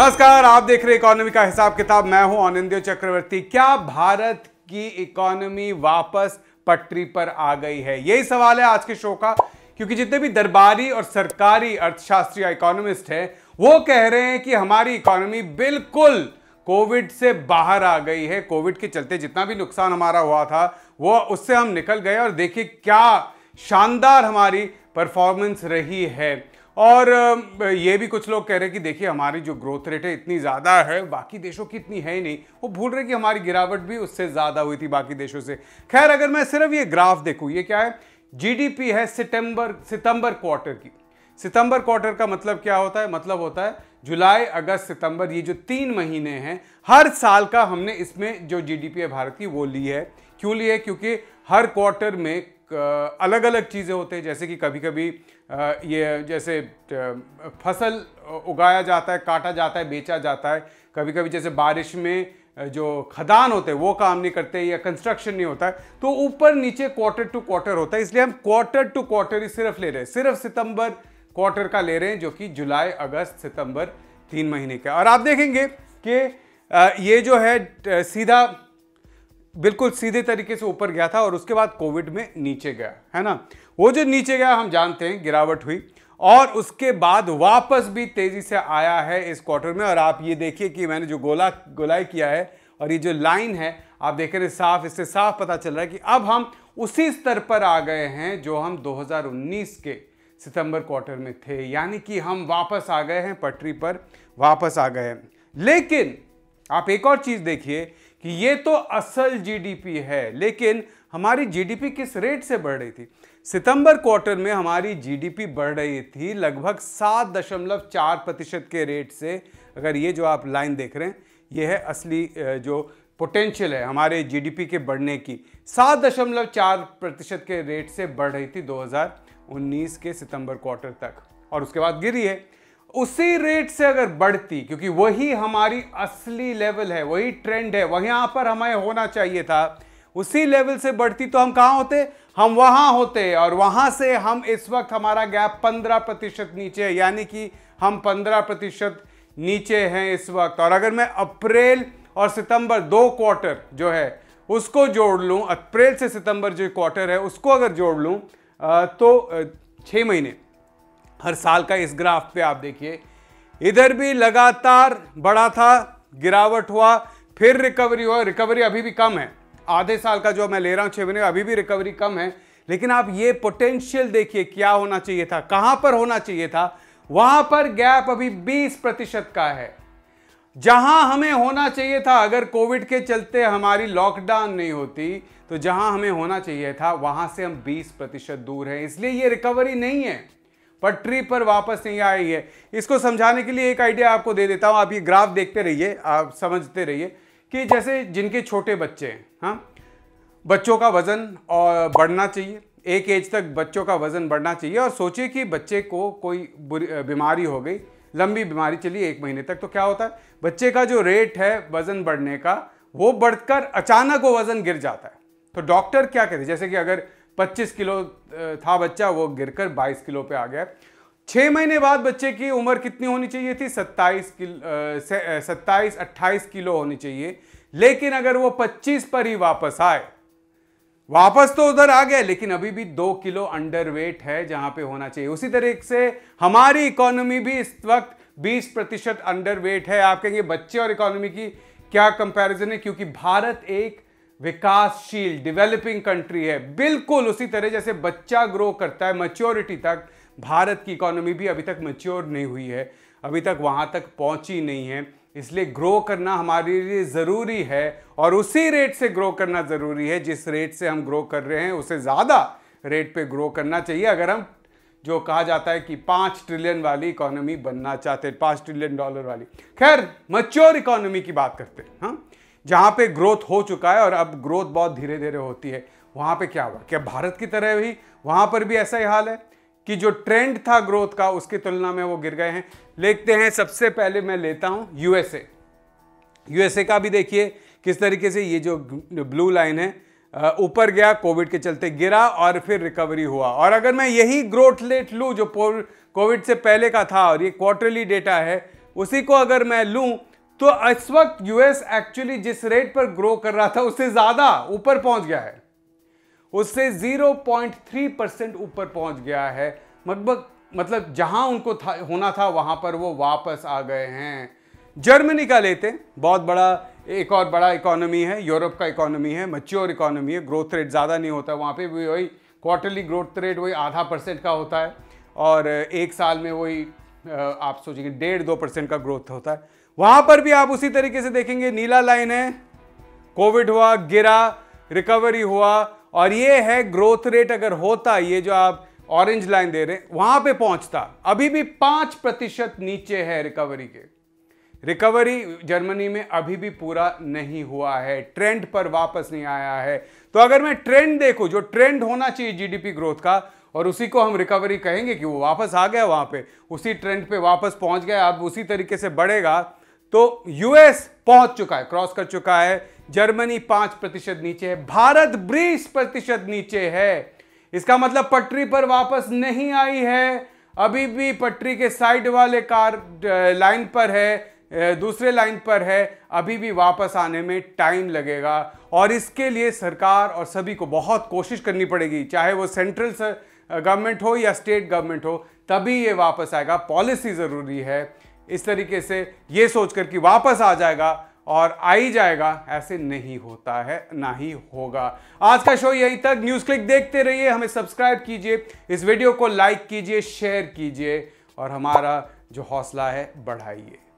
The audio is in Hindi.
नमस्कार आप देख रहे इकोनॉमी का हिसाब किताब मैं हूं आनंद चक्रवर्ती क्या भारत की इकोनॉमी वापस पटरी पर आ गई है यही सवाल है आज के शो का क्योंकि जितने भी दरबारी और सरकारी अर्थशास्त्री या इकोनॉमिस्ट हैं वो कह रहे हैं कि हमारी इकोनॉमी बिल्कुल कोविड से बाहर आ गई है कोविड के चलते जितना भी नुकसान हमारा हुआ था वो उससे हम निकल गए और देखिए क्या शानदार हमारी परफॉर्मेंस रही है और ये भी कुछ लोग कह रहे हैं कि देखिए हमारी जो ग्रोथ रेट है इतनी ज़्यादा है बाकी देशों की इतनी है ही नहीं वो भूल रहे कि हमारी गिरावट भी उससे ज़्यादा हुई थी बाकी देशों से खैर अगर मैं सिर्फ ये ग्राफ देखूँ ये क्या है जीडीपी है सितंबर सितंबर क्वार्टर की सितंबर क्वार्टर का मतलब क्या होता है मतलब होता है जुलाई अगस्त सितंबर ये जो तीन महीने हैं हर साल का हमने इसमें जो जीडीपी है भारत की वो ली है क्यों ली है क्योंकि हर क्वार्टर में अलग अलग चीज़ें होते हैं जैसे कि कभी कभी ये जैसे फसल उगाया जाता है काटा जाता है बेचा जाता है कभी कभी जैसे बारिश में जो खदान होते हैं वो काम नहीं करते या कंस्ट्रक्शन नहीं होता है तो ऊपर नीचे क्वार्टर टू क्वार्टर होता है इसलिए हम क्वार्टर टू क्वार्टर ही सिर्फ ले रहे हैं सिर्फ सितंबर क्वार्टर का ले रहे हैं जो कि जुलाई अगस्त सितंबर तीन महीने का और आप देखेंगे कि ये जो है सीधा बिल्कुल सीधे तरीके से ऊपर गया था और उसके बाद कोविड में नीचे गया है ना वो जो नीचे गया हम जानते हैं गिरावट हुई और उसके बाद वापस भी तेज़ी से आया है इस क्वार्टर में और आप ये देखिए कि मैंने जो गोला गोलाई किया है और ये जो लाइन है आप देख रहे हैं साफ इससे साफ पता चल रहा है कि अब हम उसी स्तर पर आ गए हैं जो हम 2019 के सितंबर क्वार्टर में थे यानी कि हम वापस आ गए हैं पटरी पर वापस आ गए हैं लेकिन आप एक और चीज़ देखिए कि ये तो असल जीडीपी है लेकिन हमारी जीडीपी किस रेट से बढ़ रही थी सितंबर क्वार्टर में हमारी जीडीपी बढ़ रही थी लगभग सात दशमलव चार प्रतिशत के रेट से अगर ये जो आप लाइन देख रहे हैं ये है असली जो पोटेंशियल है हमारे जीडीपी के बढ़ने की सात दशमलव चार प्रतिशत के रेट से बढ़ रही थी 2019 के सितंबर क्वार्टर तक और उसके बाद गिरी है उसी रेट से अगर बढ़ती क्योंकि वही हमारी असली लेवल है वही ट्रेंड है वही यहाँ पर हमें होना चाहिए था उसी लेवल से बढ़ती तो हम कहाँ होते हम वहाँ होते और वहाँ से हम इस वक्त हमारा गैप पंद्रह प्रतिशत नीचे है यानी कि हम पंद्रह प्रतिशत नीचे हैं इस वक्त और अगर मैं अप्रैल और सितंबर दो क्वार्टर जो है उसको जोड़ लूँ अप्रैल से सितंबर जो क्वार्टर है उसको अगर जोड़ लूँ तो छः महीने हर साल का इस ग्राफ पे आप देखिए इधर भी लगातार बड़ा था गिरावट हुआ फिर रिकवरी हुआ रिकवरी अभी भी कम है आधे साल का जो मैं ले रहा हूँ छः महीने अभी भी रिकवरी कम है लेकिन आप ये पोटेंशियल देखिए क्या होना चाहिए था कहाँ पर होना चाहिए था वहाँ पर गैप अभी 20 प्रतिशत का है जहाँ हमें होना चाहिए था अगर कोविड के चलते हमारी लॉकडाउन नहीं होती तो जहाँ हमें होना चाहिए था वहाँ से हम 20 प्रतिशत दूर हैं इसलिए ये रिकवरी नहीं है पटरी पर वापस नहीं आई है इसको समझाने के लिए एक आइडिया आपको दे देता हूँ आप ये ग्राफ देखते रहिए आप समझते रहिए कि जैसे जिनके छोटे बच्चे हैं हाँ बच्चों का वज़न और बढ़ना चाहिए एक एज तक बच्चों का वज़न बढ़ना चाहिए और सोचिए कि बच्चे को कोई बीमारी हो गई लंबी बीमारी चली एक महीने तक तो क्या होता है बच्चे का जो रेट है वज़न बढ़ने का वो बढ़कर अचानक वो वज़न गिर जाता है तो डॉक्टर क्या कहते हैं जैसे कि अगर 25 किलो था बच्चा वो गिरकर 22 किलो पे आ गया छः महीने बाद बच्चे की उम्र कितनी होनी चाहिए थी 27 किलो सत्ताईस अट्ठाईस किलो होनी चाहिए लेकिन अगर वो 25 पर ही वापस आए वापस तो उधर आ गया लेकिन अभी भी दो किलो अंडर वेट है जहां पे होना चाहिए उसी तरीके से हमारी इकोनॉमी भी इस वक्त 20 प्रतिशत अंडर वेट है आप कहेंगे बच्चे और इकोनॉमी की क्या कंपैरिजन है क्योंकि भारत एक विकासशील डेवलपिंग कंट्री है बिल्कुल उसी तरह जैसे बच्चा ग्रो करता है मच्योरिटी तक भारत की इकोनॉमी भी अभी तक मच्योर नहीं हुई है अभी तक वहाँ तक पहुँची नहीं है इसलिए ग्रो करना हमारे लिए ज़रूरी है और उसी रेट से ग्रो करना ज़रूरी है जिस रेट से हम ग्रो कर रहे हैं उसे ज़्यादा रेट पे ग्रो करना चाहिए अगर हम जो कहा जाता है कि पाँच ट्रिलियन वाली इकोनॉमी बनना चाहते हैं पाँच ट्रिलियन डॉलर वाली खैर मच्योर इकोनॉमी की बात करते हैं हाँ जहाँ पे ग्रोथ हो चुका है और अब ग्रोथ बहुत धीरे धीरे होती है वहाँ पे क्या हुआ क्या भारत की तरह ही वहाँ पर भी ऐसा ही हाल है कि जो ट्रेंड था ग्रोथ का उसकी तुलना में वो गिर गए हैं देखते हैं सबसे पहले मैं लेता हूँ यूएसए यूएसए का भी देखिए किस तरीके से ये जो ब्लू लाइन है ऊपर गया कोविड के चलते गिरा और फिर रिकवरी हुआ और अगर मैं यही ग्रोथ रेट लूँ जो कोविड से पहले का था और ये क्वार्टरली डेटा है उसी को अगर मैं लूँ तो इस वक्त यूएस एक्चुअली जिस रेट पर ग्रो कर रहा था उससे ज्यादा ऊपर पहुंच गया है उससे 0.3 परसेंट ऊपर पहुंच गया है मतलब मतलब जहां उनको था, होना था वहां पर वो वापस आ गए हैं जर्मनी का लेते बहुत बड़ा एक और बड़ा इकोनॉमी है यूरोप का इकोनॉमी है मच्योर इकोनॉमी है ग्रोथ रेट ज़्यादा नहीं होता वहाँ पे भी वही क्वार्टरली ग्रोथ रेट वही आधा परसेंट का होता है और एक साल में वही आप सोचेंगे डेढ़ दो परसेंट का ग्रोथ होता है वहां पर भी आप उसी तरीके से देखेंगे नीला लाइन है कोविड हुआ गिरा रिकवरी हुआ और ये है ग्रोथ रेट अगर होता ये जो आप ऑरेंज लाइन दे रहे हैं वहां पे पहुंचता अभी भी पांच प्रतिशत नीचे है रिकवरी के रिकवरी जर्मनी में अभी भी पूरा नहीं हुआ है ट्रेंड पर वापस नहीं आया है तो अगर मैं ट्रेंड देखूं जो ट्रेंड होना चाहिए जीडीपी ग्रोथ का और उसी को हम रिकवरी कहेंगे कि वो वापस आ गया वहां पे उसी ट्रेंड पे वापस पहुंच गया अब उसी तरीके से बढ़ेगा तो यूएस पहुंच चुका है क्रॉस कर चुका है जर्मनी पांच प्रतिशत नीचे है भारत बीस प्रतिशत नीचे है इसका मतलब पटरी पर वापस नहीं आई है अभी भी पटरी के साइड वाले कार लाइन पर है दूसरे लाइन पर है अभी भी वापस आने में टाइम लगेगा और इसके लिए सरकार और सभी को बहुत कोशिश करनी पड़ेगी चाहे वो सेंट्रल गवर्नमेंट हो या स्टेट गवर्नमेंट हो तभी ये वापस आएगा पॉलिसी ज़रूरी है इस तरीके से ये सोचकर कि वापस आ जाएगा और आ ही जाएगा ऐसे नहीं होता है ना ही होगा आज का शो यहीं तक न्यूज़ क्लिक देखते रहिए हमें सब्सक्राइब कीजिए इस वीडियो को लाइक कीजिए शेयर कीजिए और हमारा जो हौसला है बढ़ाइए